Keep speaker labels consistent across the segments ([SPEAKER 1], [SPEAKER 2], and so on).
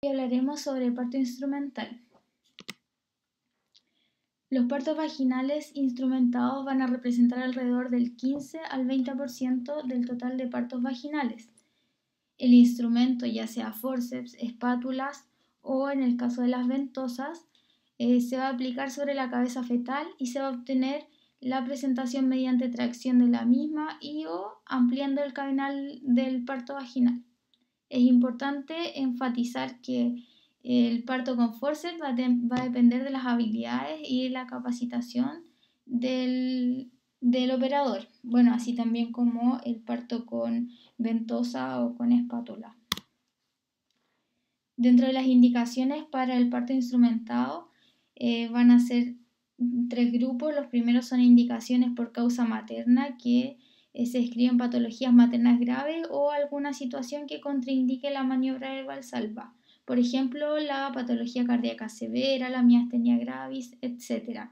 [SPEAKER 1] y hablaremos sobre el parto instrumental. Los partos vaginales instrumentados van a representar alrededor del 15 al 20% del total de partos vaginales. El instrumento, ya sea forceps, espátulas o en el caso de las ventosas, eh, se va a aplicar sobre la cabeza fetal y se va a obtener la presentación mediante tracción de la misma y o ampliando el canal del parto vaginal es importante enfatizar que el parto con forceps va, a depender de las habilidades y la capacitación del, operador, bueno, así también como el parto con ventosa o con espátula. Dentro de las indicaciones para el parto instrumentado eh, van a ser tres grupos. Los primeros son indicaciones por causa materna que se describen patologías maternas graves o alguna situación que contraindique la maniobra del Valsalva, por ejemplo, la patología cardíaca severa, la miastenia gravis, etc.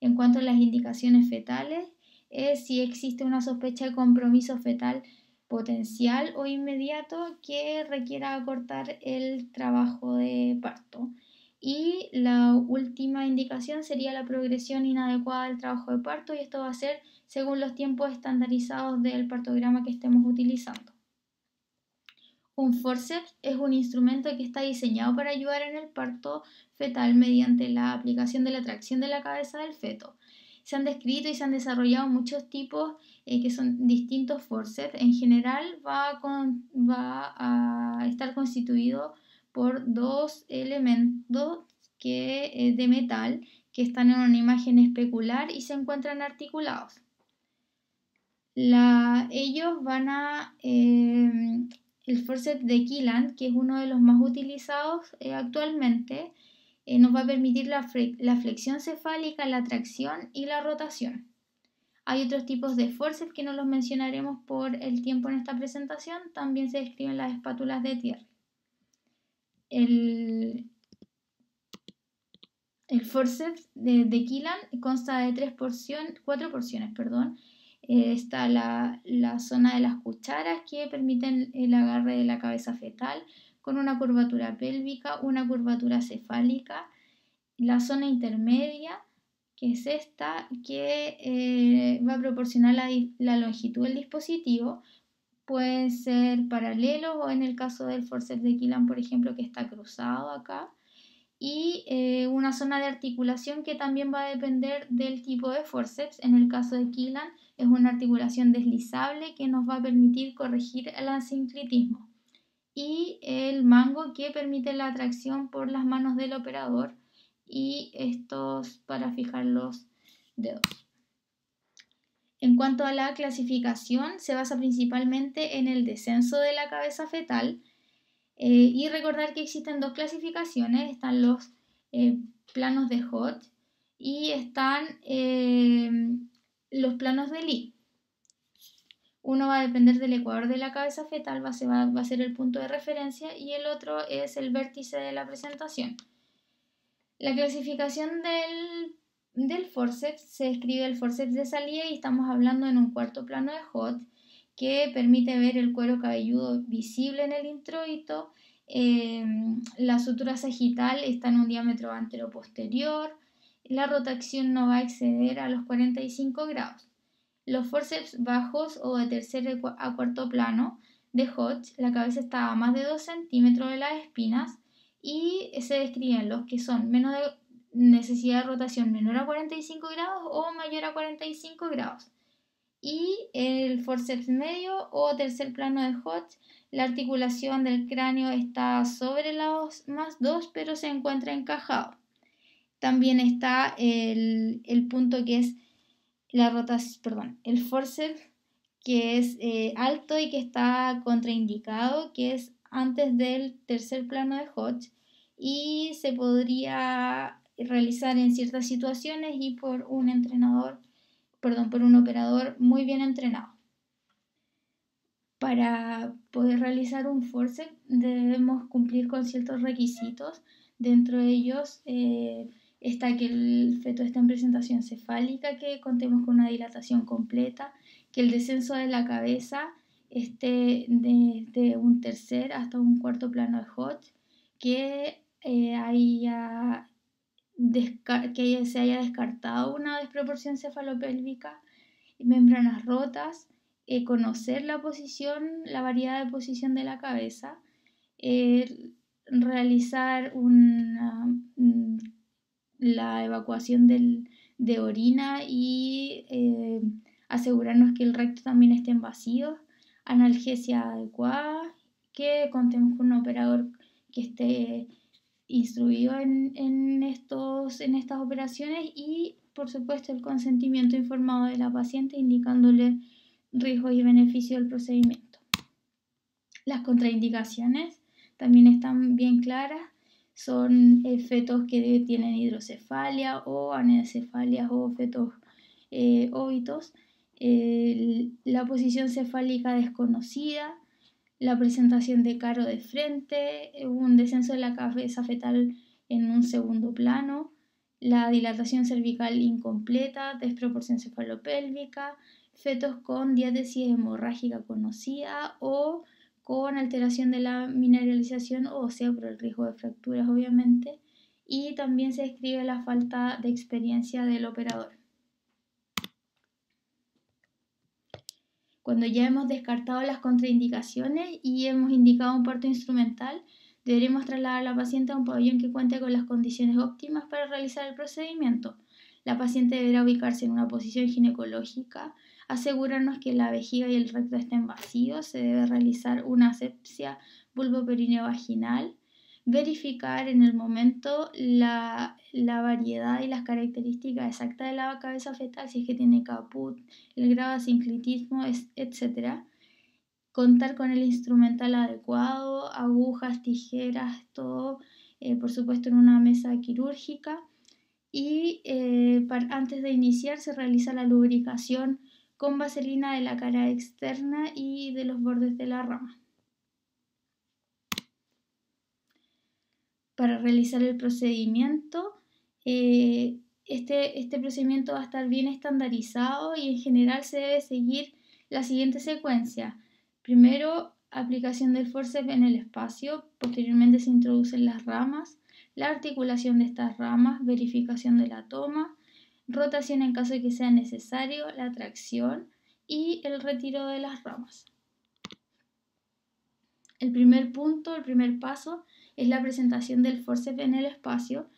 [SPEAKER 1] En cuanto a las indicaciones fetales, es si existe una sospecha de compromiso fetal potencial o inmediato que requiera acortar el trabajo de parto. Y la última indicación sería la progresión inadecuada del trabajo de parto y esto va a ser según los tiempos estandarizados del partograma que estemos utilizando. Un forceps es un instrumento que está diseñado para ayudar en el parto fetal mediante la aplicación de la tracción de la cabeza del feto. Se han descrito y se han desarrollado muchos tipos eh, que son distintos forceps. En general va, va a estar constituido por dos elementos que, eh, de metal que están en una imagen especular y se encuentran articulados. La, ellos van a em, el forceps de Kilan, que es uno de los más utilizados eh, actualmente, eh, nos va a permitir la, flexión cefálica, la tracción y la rotación. Hay otros tipos de forceps que no los mencionaremos por el tiempo en esta presentación, también se describen las espátulas de tierra. El, el forceps de, de consta de tres porciones cuatro porciones, perdón, eh, está la, zona de las cucharas que permiten el agarre de la cabeza fetal con una curvatura pélvica, una curvatura cefálica. La zona intermedia, que es esta, que eh, va a proporcionar la, longitud del dispositivo, pueden ser paralelos o en el caso del forceps de Kilan por ejemplo, que está cruzado acá. Y eh, una zona de articulación que también va a depender del tipo de forceps. En el caso de Kilan es una articulación deslizable que nos va a permitir corregir el asincritismo. Y el mango que permite la atracción por las manos del operador y estos para fijar los dedos. En cuanto a la clasificación, se basa principalmente en el descenso de la cabeza fetal eh, y recordar que existen dos clasificaciones, están los eh, planos de Hodge y están eh, los planos de Lee. Uno va a depender del ecuador de la cabeza fetal, va a, ser, el punto de referencia, y el otro es el vértice de la presentación. La clasificación del, forceps se escribe el forceps de salida y estamos hablando en un cuarto plano de Hot que permite ver el cuero cabelludo visible en el introito. Eh, la sutura sagital está en un diámetro antero posterior la rotación no va a exceder a los 45 grados. Los forceps bajos o de tercer a cuarto plano de Hodge, la cabeza estaba a más de 2 centímetros de las espinas y se describen los que son menos de necesidad de rotación menor a 45 grados o mayor a 45 grados. Y el forceps medio o tercer plano de Hodge, la articulación del cráneo está sobre los más 2 pero se encuentra encajado. También está el, punto que es la rotación, perdón, el forceps que es eh, alto y que está contraindicado, que es antes del tercer plano de Hodge y se podría realizar en ciertas situaciones y por un entrenador, perdón, por un operador muy bien entrenado. Para poder realizar un forcep debemos cumplir con ciertos requisitos, dentro de ellos eh, está que el feto está en presentación cefálica, que contemos con una dilatación completa, que el descenso de la cabeza esté desde un tercer hasta un cuarto plano de Hodge, que, eh, haya que se haya descartado una desproporción cefalopélvica, membranas rotas, eh, conocer la posición, la variedad de posición de la cabeza, eh, realizar una la evacuación de orina y eh, asegurarnos que el recto también esté en vacío, analgesia adecuada, que contemos con un operador que esté instruido en, estos, en estas operaciones y, por supuesto, el consentimiento informado de la paciente indicándole riesgos y beneficios del procedimiento. Las contraindicaciones también están bien claras son eh, fetos que tienen hidrocefalia o anencefalia o fetos eh, óbitos, la posición cefálica desconocida, la presentación de caro de frente, un descenso de la cabeza fetal en un segundo plano, la dilatación cervical incompleta, desproporción cefalopélvica, fetos con diátesis hemorrágica conocida o con alteración de la mineralización o sea por el riesgo de fracturas obviamente y también se describe la falta de experiencia del operador. Cuando ya hemos descartado las contraindicaciones y hemos indicado un parto instrumental, deberemos trasladar a la paciente a un pabellón que cuente con las condiciones óptimas para realizar el procedimiento. La paciente deberá ubicarse en una posición ginecológica asegurarnos que la vejiga y el recto estén vacíos, se debe realizar una asepsia perineo vaginal, verificar en el momento la, variedad y las características exactas de la cabeza fetal, si es que tiene caput, el grado de etc. Contar con el instrumental adecuado, agujas, tijeras, todo, eh, por supuesto, en una mesa quirúrgica. Y eh, para, antes de iniciar se realiza la lubricación con vaselina de la cara externa y de los bordes de la rama. Para realizar el procedimiento, eh, este, este, procedimiento va a estar bien estandarizado y en general se debe seguir la siguiente secuencia. Primero, aplicación del forcep en el espacio, posteriormente se introducen las ramas, la articulación de estas ramas, verificación de la toma, rotación en caso de que sea necesario, la tracción y el retiro de las ramas. El primer punto, el primer paso es la presentación del forceps en el espacio,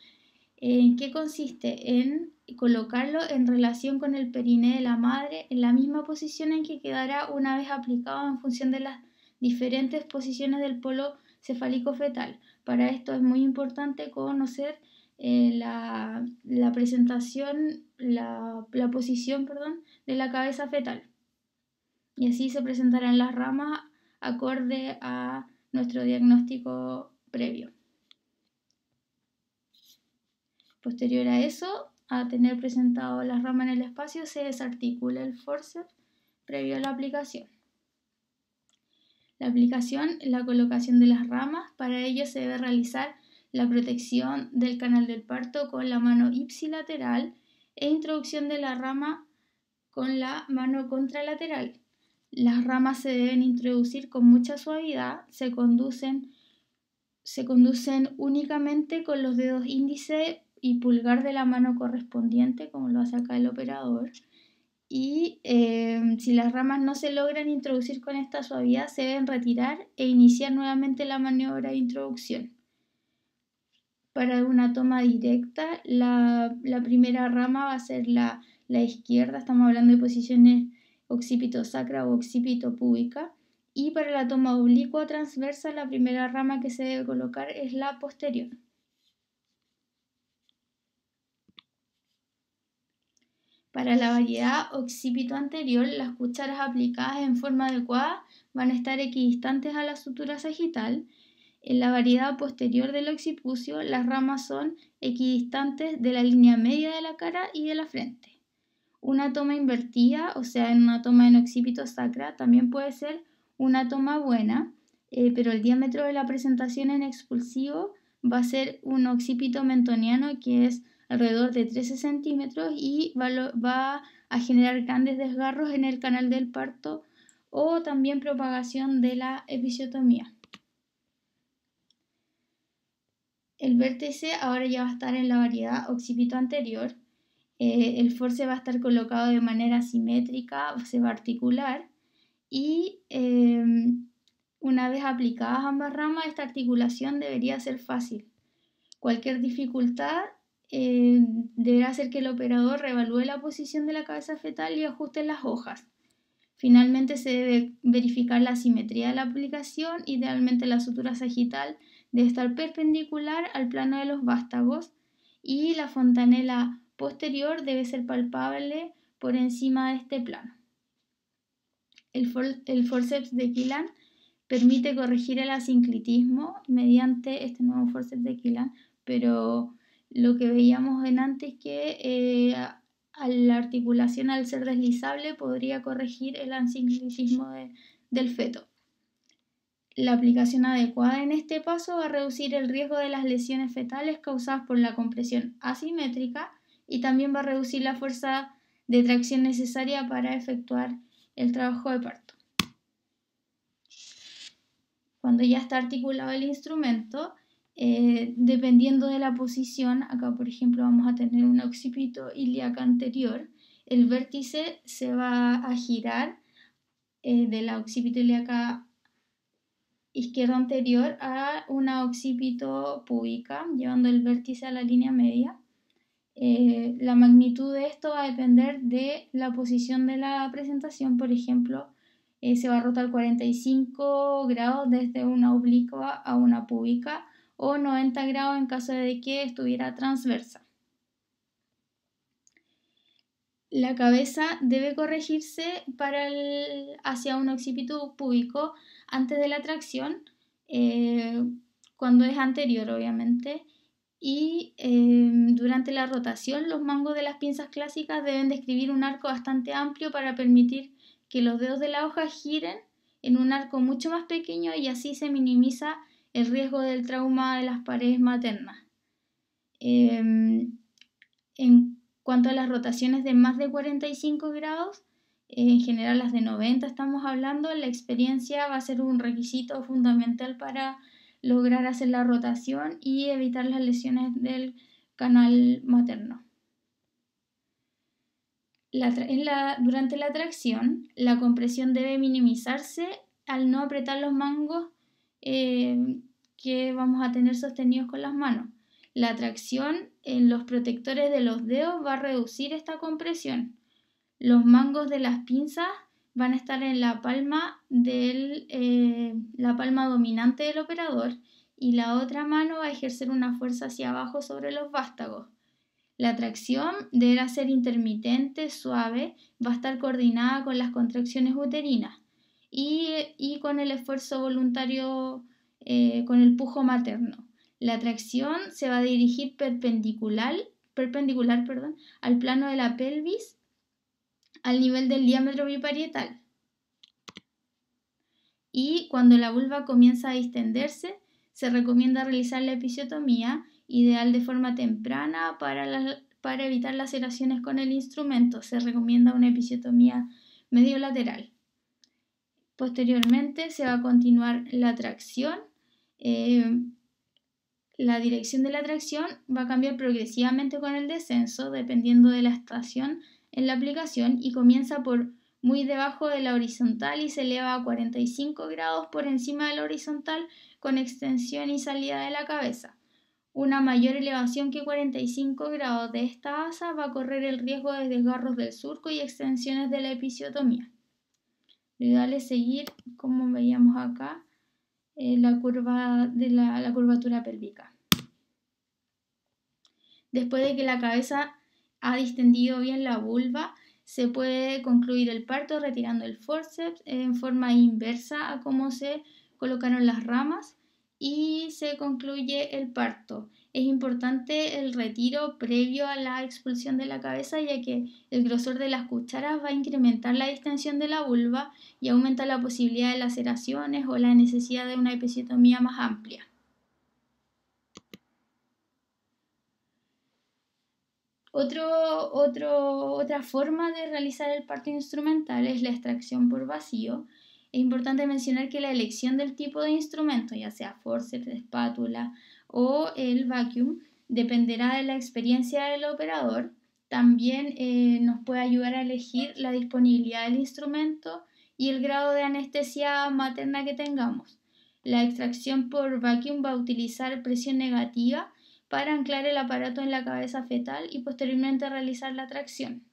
[SPEAKER 1] en eh, que consiste en colocarlo en relación con el periné de la madre en la misma posición en que quedará una vez aplicado en función de las diferentes posiciones del polo cefálico fetal. Para esto es muy importante conocer eh, la, presentación, la, posición, perdón, de la cabeza fetal. Y así se presentarán las ramas acorde a nuestro diagnóstico previo. Posterior a eso, a tener presentado las ramas en el espacio, se desarticula el forceps previo a la aplicación. La aplicación la colocación de las ramas, para ello se debe realizar la protección del canal del parto con la mano ipsilateral e introducción de la rama con la mano contralateral. Las ramas se deben introducir con mucha suavidad, se conducen, se conducen únicamente con los dedos índice y pulgar de la mano correspondiente, como lo hace acá el operador. Y em, si las ramas no se logran introducir con esta suavidad, se deben retirar e iniciar nuevamente la maniobra de introducción para una toma directa, la, primera rama va a ser la, izquierda, estamos hablando de posiciones occipito sacra o occipito púbica. Y para la toma oblicua transversa, la primera rama que se debe colocar es la posterior. Para la variedad occipito anterior, las cucharas aplicadas en forma adecuada van a estar equidistantes a la sutura sagital en la variedad posterior del occipucio, las ramas son equidistantes de la línea media de la cara y de la frente. Una toma invertida, o sea, en una toma en occipito sacra, también puede ser una toma buena, eh, pero el diámetro de la presentación en expulsivo va a ser un occipito mentoniano que es alrededor de 13 centímetros y va a generar grandes desgarros en el canal del parto o también propagación de la episiotomía. El vértice ahora ya va a estar en la variedad occipito anterior. Eh, el force va a estar colocado de manera simétrica, se va a articular. Y em, una vez aplicadas ambas ramas, esta articulación debería ser fácil. Cualquier dificultad em, deberá hacer que el operador reevalúe la posición de la cabeza fetal y ajuste las hojas. Finalmente se debe verificar la simetría de la aplicación, idealmente la sutura sagital de estar perpendicular al plano de los vástagos y la fontanela posterior debe ser palpable por encima de este plano. El, forceps de Killan permite corregir el asinclitismo mediante este nuevo forceps de Killan, pero lo que veíamos en antes que eh, la articulación al ser deslizable podría corregir el asincritismo del feto. La aplicación adecuada en este paso va a reducir el riesgo de las lesiones fetales causadas por la compresión asimétrica y también va a reducir la fuerza de tracción necesaria para efectuar el trabajo de parto. Cuando ya está articulado el instrumento, eh, dependiendo de la posición, acá por ejemplo vamos a tener un occipito ilíaca anterior, el vértice se va a girar eh, de la occipito ilíaca izquierda anterior a una occipito púbica, llevando el vértice a la línea media. Eh, la magnitud de esto va a depender de la posición de la presentación, por ejemplo, eh, se va a rotar 45 grados desde una oblicua a una púbica o 90 grados en caso de que estuviera transversa. La cabeza debe corregirse para hacia un occipito púbico antes de la tracción, eh, cuando es anterior obviamente, y em, durante la rotación los mangos de las pinzas clásicas deben describir un arco bastante amplio para permitir que los dedos de la hoja giren en un arco mucho más pequeño y así se minimiza el riesgo del trauma de las paredes maternas. Em, en cuanto a las rotaciones de más de 45 grados, en general las de 90 estamos hablando, la experiencia va a ser un requisito fundamental para lograr hacer la rotación y evitar las lesiones del canal materno. durante la tracción, la compresión debe minimizarse al no apretar los mangos eh, que vamos a tener sostenidos con las manos. La tracción en los protectores de los dedos va a reducir esta compresión. Los mangos de las pinzas van a estar en la palma, del, eh, la palma dominante del operador y la otra mano va a ejercer una fuerza hacia abajo sobre los vástagos. La tracción deberá ser intermitente, suave, va a estar coordinada con las contracciones uterinas y, con el esfuerzo voluntario eh, con el pujo materno. La tracción se va a dirigir perpendicular, perpendicular al plano de la pelvis al nivel del diámetro biparietal. Y cuando la vulva comienza a distenderse, se recomienda realizar la episiotomía, ideal de forma temprana para, para evitar laceraciones con el instrumento. Se recomienda una episiotomía medio lateral. Posteriormente se va a continuar la tracción. Eh, la dirección de la tracción va a cambiar progresivamente con el descenso, dependiendo de la estación en la aplicación y comienza por muy debajo de la horizontal y se eleva a 45 grados por encima de la horizontal con extensión y salida de la cabeza. Una mayor elevación que 45 grados de esta asa va a correr el riesgo de desgarros del surco y extensiones de la episiotomía. Lo ideal es seguir, como veíamos acá, eh, la, curva de la, la curvatura pélvica. Después de que la cabeza ha distendido bien la vulva, se puede concluir el parto retirando el forceps en forma inversa a cómo se colocaron las ramas y se concluye el parto. Es importante el retiro previo a la expulsión de la cabeza ya que el grosor de las cucharas va a incrementar la distensión de la vulva y aumenta la posibilidad de laceraciones o la necesidad de una episiotomía más amplia. otra forma de realizar el parto instrumental es la extracción por vacío. Es importante mencionar que la elección del tipo de instrumento, ya sea forceps, espátula o el vacuum, dependerá de la experiencia del operador. También eh, nos puede ayudar a elegir la disponibilidad del instrumento y el grado de anestesia materna que tengamos. La extracción por vacuum va a utilizar presión negativa para anclar el aparato en la cabeza fetal y posteriormente realizar la tracción.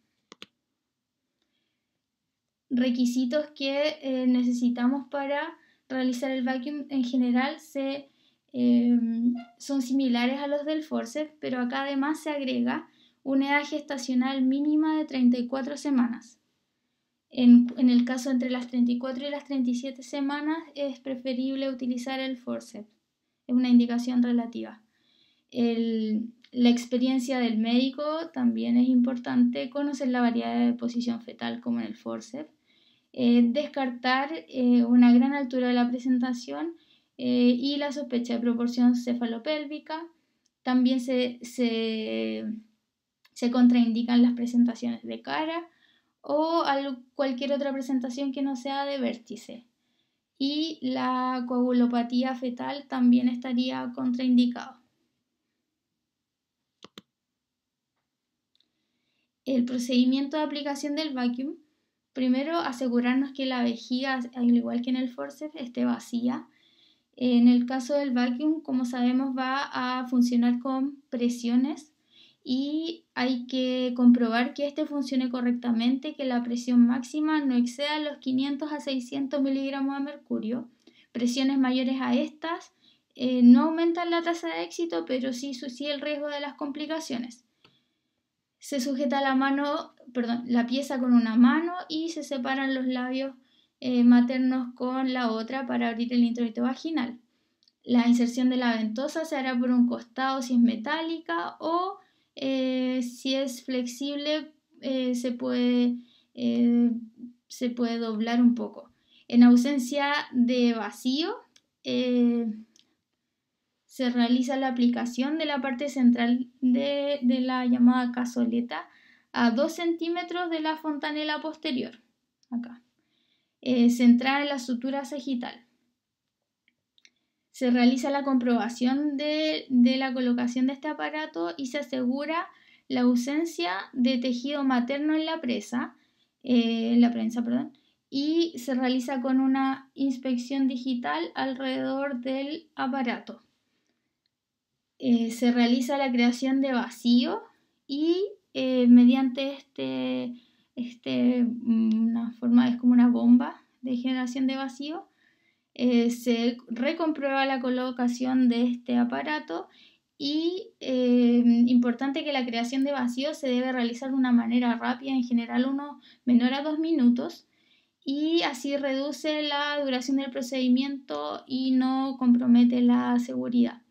[SPEAKER 1] Requisitos que eh, necesitamos para realizar el vacuum en general em, son similares a los del forceps, pero acá además se agrega una edad gestacional mínima de 34 semanas. En, en, el caso entre las 34 y las 37 semanas es preferible utilizar el forceps. Es una indicación relativa la experiencia del médico también es importante, conocer la variedad de posición fetal como en el forceps, eh, descartar eh, una gran altura de la presentación eh, y la sospecha de proporción cefalopélvica. También se, se, contraindican las presentaciones de cara o cualquier otra presentación que no sea de vértice. Y la coagulopatía fetal también estaría contraindicado. el procedimiento de aplicación del vacuum, primero asegurarnos que la vejiga, al igual que en el forceps, esté vacía. En el caso del vacuum, como sabemos, va a funcionar con presiones y hay que comprobar que este funcione correctamente, que la presión máxima no exceda los 500 a 600 miligramos de mercurio. Presiones mayores a estas eh, no aumentan la tasa de éxito, pero sí, sí el riesgo de las complicaciones se sujeta la mano, la pieza con una mano y se separan los labios eh, maternos con la otra para abrir el introito vaginal. La inserción de la ventosa se hará por un costado si es metálica o eh, si es flexible eh, se, puede, se, puede, doblar un poco. En ausencia de vacío, se realiza la aplicación de la parte central de, la llamada cazoleta a 2 centímetros de la fontanela posterior, acá, eh, centrada en la sutura sagital. Se realiza la comprobación de, la colocación de este aparato y se asegura la ausencia de tejido materno en la presa, eh, la prensa, y se realiza con una inspección digital alrededor del aparato. Eh, se realiza la creación de vacío y eh, mediante este, este, mm, una forma, es como una bomba de generación de vacío, eh, se recomprueba la colocación de este aparato y importante que la creación de vacío se debe realizar de una manera rápida, en general uno menor a dos minutos, y así reduce la duración del procedimiento y no compromete la seguridad.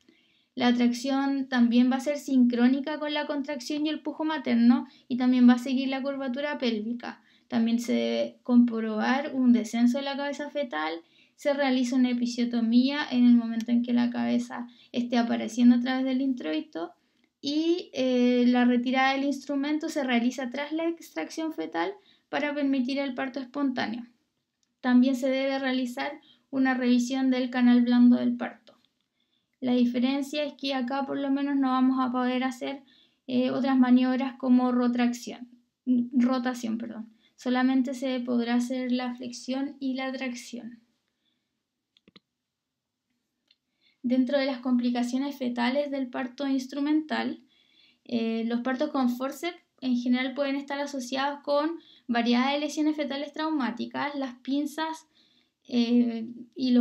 [SPEAKER 1] La atracción también va a ser sincrónica con la contracción y el pujo materno y también va a seguir la curvatura pélvica. También se debe comprobar un descenso de la cabeza fetal. Se realiza una episiotomía en el momento en que la cabeza esté apareciendo a través del introito y eh, la retirada del instrumento se realiza tras la extracción fetal para permitir el parto espontáneo. También se debe realizar una revisión del canal blando del parto. La diferencia es que acá por lo menos no vamos a poder hacer eh, otras maniobras como rotación, rotación, perdón. Solamente se podrá hacer la flexión y la tracción. Dentro de las complicaciones fetales del parto instrumental, eh, los partos con forceps en general pueden estar asociados con variedad de lesiones fetales traumáticas. Las pinzas eh, y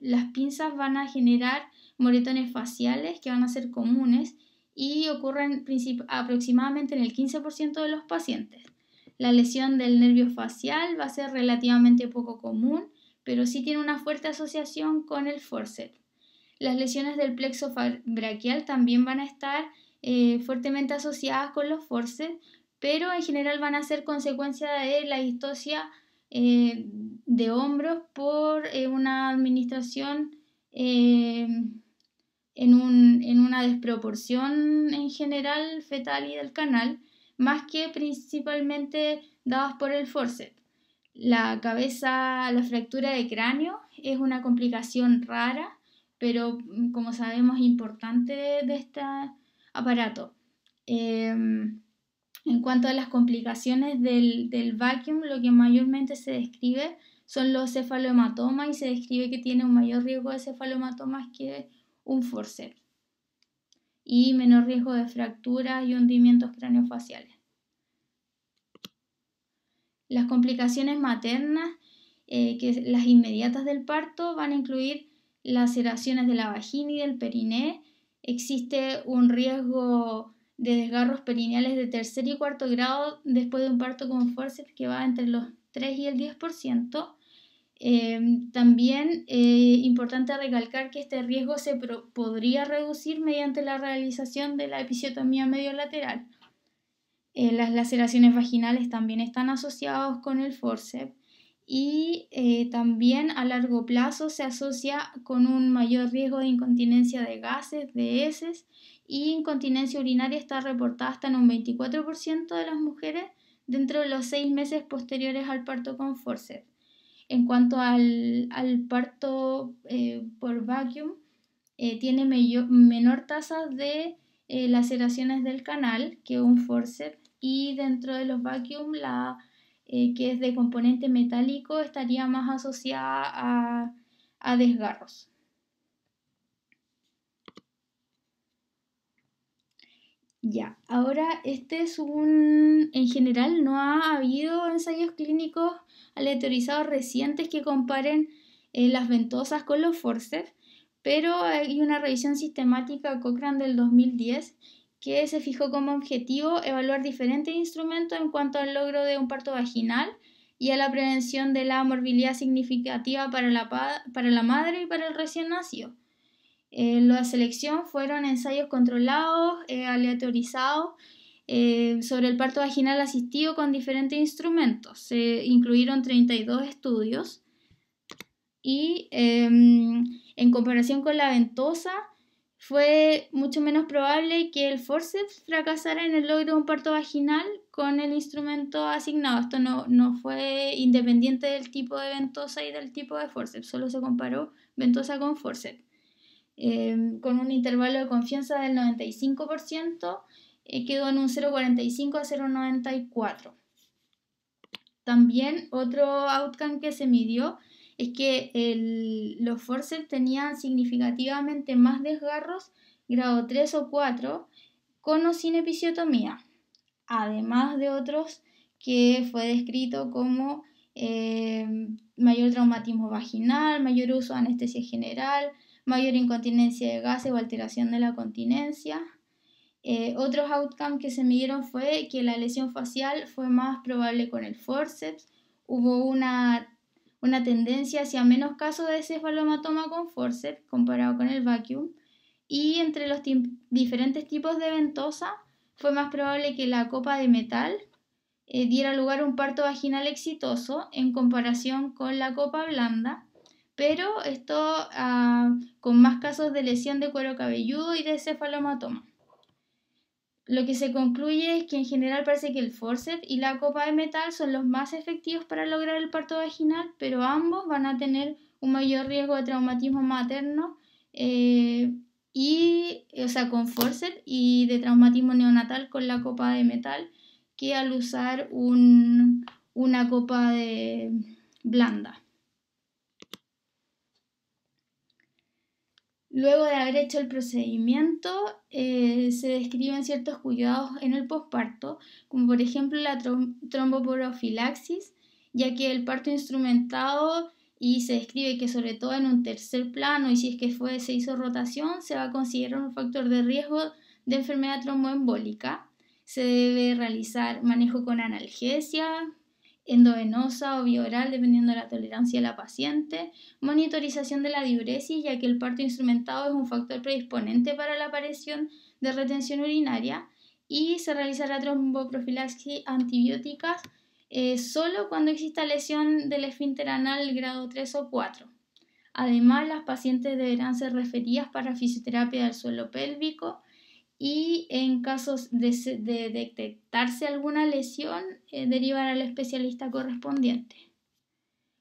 [SPEAKER 1] las pinzas van a generar moretones faciales que van a ser comunes y ocurren aproximadamente en el 15% de los pacientes. La lesión del nervio facial va a ser relativamente poco común, pero sí tiene una fuerte asociación con el forceps. Las lesiones del plexo braquial también van a estar eh, fuertemente asociadas con los forceps, pero en general van a ser consecuencia de la distosia eh, de hombros por eh, una administración en, un, en una desproporción en general fetal y del canal, más que principalmente dadas por el forceps. La cabeza, la fractura de cráneo es una complicación rara, pero mm, como sabemos importante de este aparato. Em, en cuanto a las complicaciones del, del vacuum, lo que mayormente se describe son los cefalomatomas y se describe que tiene un mayor riesgo de cefalomatomas que un forceps y menor riesgo de fracturas y hundimientos craneofaciales. Las complicaciones maternas, eh, que las inmediatas del parto, van a incluir laceraciones de la vagina y del periné. Existe un riesgo de desgarros perineales de tercer y cuarto grado después de un parto con forceps que va entre los 3 y el 10%. Em, también es eh, importante recalcar que este riesgo se podría reducir mediante la realización de la episiotomía mediolateral. lateral eh, las laceraciones vaginales también están asociadas con el forceps y eh, también a largo plazo se asocia con un mayor riesgo de incontinencia de gases, de heces y incontinencia urinaria está reportada hasta en un 24% de las mujeres dentro de los seis meses posteriores al parto con forceps. En cuanto al, parto eh, por vacuum, eh, tiene menor tasa de eh, laceraciones del canal que un forceps y dentro de los vacuum la que es de componente metálico estaría más asociada a desgarros. Ya, ahora este es un... En general no ha habido ensayos clínicos aleatorizados recientes que comparen eh, las ventosas con los forceps, pero hay una revisión sistemática Cochrane del 2010 que se fijó como objetivo evaluar diferentes instrumentos en cuanto al logro de un parto vaginal y a la prevención de la morbilidad significativa para la madre y para el recién nacido. Eh, la selección fueron ensayos controlados, eh, aleatorizados, eh, sobre el parto vaginal asistido con diferentes instrumentos. Se incluyeron 32 estudios y em, en comparación con la ventosa, fue mucho menos probable que el forceps fracasara en el logro de un parto vaginal con el instrumento asignado. Esto no, no, fue independiente del tipo de ventosa y del tipo de forceps, solo se comparó ventosa con forceps. Em, con un intervalo de confianza del 95%, eh, quedó en un 0,45 a 0,94. También otro outcome que se midió es que los forceps tenían significativamente más desgarros grado 3 o 4 con o sin episiotomía, además de otros que fue descrito como em, mayor traumatismo vaginal, mayor uso de anestesia general, mayor incontinencia de gases o alteración de la continencia. Eh, otros outcomes que se midieron fue que la lesión facial fue más probable con el forceps, hubo una, una tendencia hacia menos casos de cefalomatoma con forceps comparado con el vacuum, y entre los diferentes tipos de ventosa fue más probable que la copa de metal eh, diera lugar a un parto vaginal exitoso en comparación con la copa blanda pero esto ah, con más casos de lesión de cuero cabelludo y de cefalomatoma. Lo que se concluye es que en general parece que el forceps y la copa de metal son los más efectivos para lograr el parto vaginal, pero ambos van a tener un mayor riesgo de traumatismo materno eh, y, o sea, con forceps y de traumatismo neonatal con la copa de metal que al usar una copa de blanda. Luego de haber hecho el procedimiento, eh, se describen ciertos cuidados en el posparto, como por ejemplo la tromboporofilaxis, ya que el parto instrumentado y se describe que sobre todo en un tercer plano y si es que fue, se hizo rotación, se va a considerar un factor de riesgo de enfermedad tromboembólica. Se debe realizar manejo con analgesia, endovenosa o bioral, dependiendo de la tolerancia de la paciente, monitorización de la diuresis, ya que el parto instrumentado es un factor predisponente para la aparición de retención urinaria, y se realizará tromboprofilaxis antibióticas eh, solo cuando exista lesión del esfínter anal grado 3 o 4. Además, las pacientes deberán ser referidas para fisioterapia del suelo pélvico, y en casos de, detectarse alguna lesión, eh, derivar al especialista correspondiente.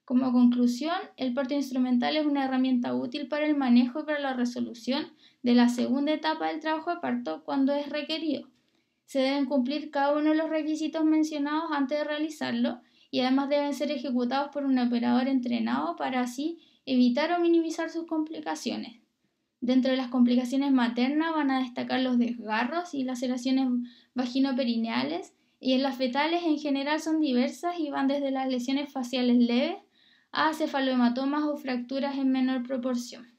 [SPEAKER 1] Como conclusión, el parto instrumental es una herramienta útil para el manejo y para la resolución de la segunda etapa del trabajo de parto cuando es requerido. Se deben cumplir cada uno de los requisitos mencionados antes de realizarlo y además deben ser ejecutados por un operador entrenado para así evitar o minimizar sus complicaciones. Dentro de las complicaciones maternas van a destacar los desgarros y laceraciones vaginoperineales, y en las fetales en general son diversas y van desde las lesiones faciales leves a cefalohematomas o fracturas en menor proporción.